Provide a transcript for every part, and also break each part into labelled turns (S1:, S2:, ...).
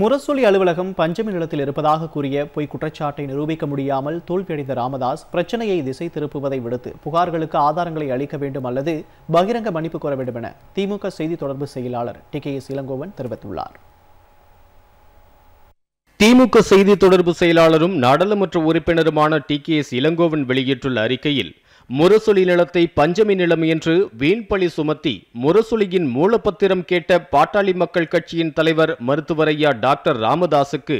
S1: முரசொலி அலுவலகம் பஞ்சமி நிலத்தில் இருப்பதாக கூறிய பொய் குற்றச்சாட்டை நிரூபிக்க முடியாமல் தோல்வியடைந்த ராமதாஸ் பிரச்சனையை திசை திருப்புவதை விடுத்து புகார்களுக்கு ஆதாரங்களை அளிக்க வேண்டும் அல்லது பகிரங்க மன்னிப்பு கோர வேண்டும் என திமுக செய்தி தொடர்பு செயலாளர் டி கே எஸ் இளங்கோவன் தெரிவித்துள்ளார் திமுக செய்தி தொடர்பு செயலாளரும் நாடாளுமன்ற உறுப்பினருமான டி கே எஸ் இளங்கோவன் வெளியிட்டுள்ள அறிக்கையில் முரசொலி நிலத்தை பஞ்சமி நிலம் என்று வீண்பழி சுமத்தி முரசொலியின் மூலப்பத்திரம் கேட்ட பாட்டாளி மக்கள் கட்சியின் தலைவர் மருத்துவரையா டாக்டர் ராமதாசுக்கு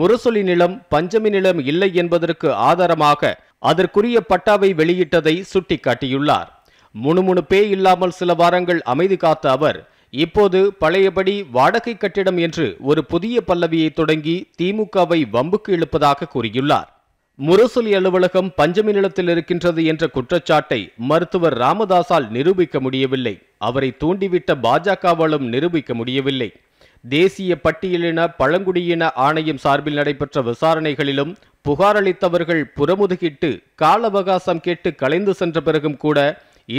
S1: முரசொலி நிலம் பஞ்சமி நிலம் இல்லை என்பதற்கு ஆதாரமாக அதற்குரிய பட்டாவை வெளியிட்டதை சுட்டிக்காட்டியுள்ளார் முணுமுணுப்பே இல்லாமல் சில வாரங்கள் அமைதி காத்த அவர் இப்போது பழையபடி வாடகை கட்டிடம் என்று ஒரு புதிய பல்லவியை தொடங்கி திமுகவை வம்புக்கு இழுப்பதாக கூறியுள்ளார் முரசொலி அலுவலகம் பஞ்சமி நிலத்தில் இருக்கின்றது என்ற குற்றச்சாட்டை மருத்துவர் ராமதாசால் நிரூபிக்க முடியவில்லை அவரை தூண்டிவிட்ட பாஜகவாலும் நிரூபிக்க முடியவில்லை தேசிய பட்டியலின பழங்குடியின ஆணையம் சார்பில் நடைபெற்ற விசாரணைகளிலும் புகார் அளித்தவர்கள் புறமுதுகிட்டு கால அவகாசம் கேட்டு கலைந்து சென்ற பிறகும் கூட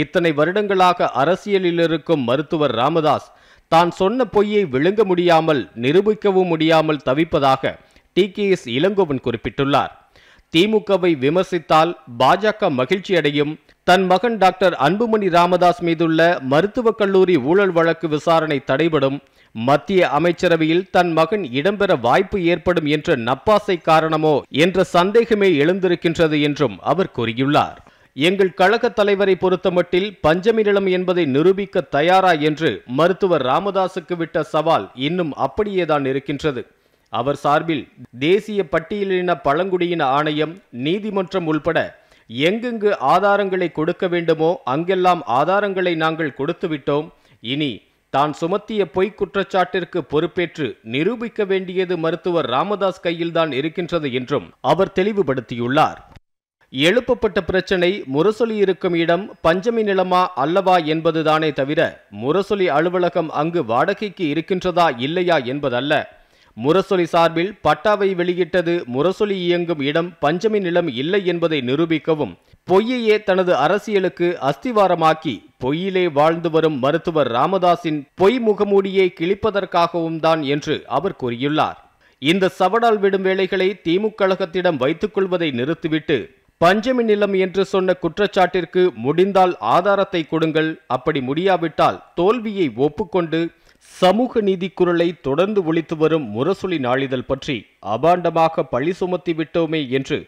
S1: இத்தனை வருடங்களாக அரசியலில் இருக்கும் மருத்துவர் ராமதாஸ் தான் சொன்ன பொய்யை விழுங்க முடியாமல் நிரூபிக்கவும் முடியாமல் தவிப்பதாக டி கே எஸ் இளங்கோவன் குறிப்பிட்டுள்ளார் திமுகவை விமர்சித்தால் பாஜக அடையும் தன் மகன் டாக்டர் அன்புமணி ராமதாஸ் மீதுள்ள மருத்துவக் கல்லூரி ஊழல் வழக்கு விசாரணை தடைபடும் மத்திய அமைச்சரவையில் தன் மகன் இடம்பெற வாய்ப்பு ஏற்படும் என்ற நப்பாசை காரணமோ என்ற சந்தேகமே எழுந்திருக்கின்றது என்றும் அவர் கூறியுள்ளார் எங்கள் கழக தலைவரை பொறுத்தமட்டில் பஞ்சமி நிலம் என்பதை நிரூபிக்க தயாரா என்று மருத்துவர் ராமதாசுக்கு விட்ட சவால் இன்னும் அப்படியேதான் இருக்கின்றது அவர் சார்பில் தேசிய பட்டியலின பழங்குடியின ஆணையம் நீதிமன்றம் உள்பட எங்கெங்கு ஆதாரங்களை கொடுக்க வேண்டுமோ அங்கெல்லாம் ஆதாரங்களை நாங்கள் கொடுத்துவிட்டோம் இனி தான் சுமத்திய பொய்க் குற்றச்சாட்டிற்கு பொறுப்பேற்று நிரூபிக்க வேண்டியது மருத்துவர் ராமதாஸ் கையில்தான் இருக்கின்றது என்றும் அவர் தெளிவுபடுத்தியுள்ளார் எழுப்பப்பட்ட பிரச்சனை முரசொலி இருக்கும் இடம் பஞ்சமி நிலமா அல்லவா என்பதுதானே தவிர முரசொலி அலுவலகம் அங்கு வாடகைக்கு இருக்கின்றதா இல்லையா என்பதல்ல முரசொலி சார்பில் பட்டாவை வெளியிட்டது முரசொலி இயங்கும் இடம் பஞ்சமி நிலம் இல்லை என்பதை நிரூபிக்கவும் பொய்யையே தனது அரசியலுக்கு அஸ்திவாரமாக்கி பொய்யிலே வாழ்ந்து வரும் மருத்துவர் ராமதாசின் பொய் முகமூடியை கிழிப்பதற்காகவும் தான் என்று அவர் கூறியுள்ளார் இந்த சவடால் விடும் வேலைகளை திமுக கழகத்திடம் வைத்துக் கொள்வதை நிறுத்திவிட்டு பஞ்சமி நிலம் என்று சொன்ன குற்றச்சாட்டிற்கு முடிந்தால் ஆதாரத்தை கொடுங்கள் அப்படி முடியாவிட்டால் தோல்வியை ஒப்புக்கொண்டு சமூக நீதி குரலை தொடர்ந்து ஒழித்து வரும் முரசொலி நாளிதழ் பற்றி அபாண்டமாக பழி சுமத்தி விட்டோமே என்று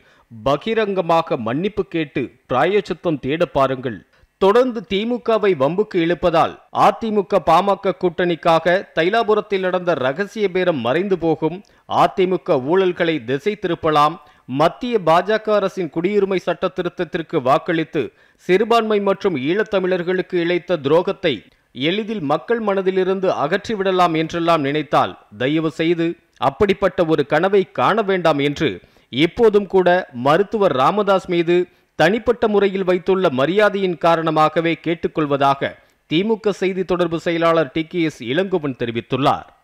S1: பகிரங்கமாக மன்னிப்பு கேட்டு பிராயச்சத்தம் தேட பாருங்கள் தொடர்ந்து திமுகவை வம்புக்கு இழுப்பதால் அதிமுக பாமக கூட்டணிக்காக தைலாபுரத்தில் நடந்த ரகசிய பேரம் மறைந்து போகும் அதிமுக ஊழல்களை திசை திருப்பலாம் மத்திய பாஜக அரசின் குடியுரிமை சட்ட திருத்தத்திற்கு வாக்களித்து சிறுபான்மை மற்றும் ஈழத்தமிழர்களுக்கு இழைத்த துரோகத்தை எளிதில் மக்கள் மனதிலிருந்து அகற்றிவிடலாம் என்றெல்லாம் நினைத்தால் தயவு செய்து அப்படிப்பட்ட ஒரு கனவை காண வேண்டாம் என்று இப்போதும் கூட மருத்துவர் ராமதாஸ் மீது தனிப்பட்ட முறையில் வைத்துள்ள மரியாதையின் காரணமாகவே கேட்டுக்கொள்வதாக திமுக செய்தி தொடர்பு செயலாளர் டி கே எஸ் இளங்கோவன் தெரிவித்துள்ளார்